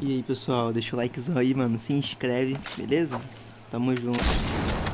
E aí, pessoal, deixa o likezão aí, mano. Se inscreve, beleza? Tamo junto.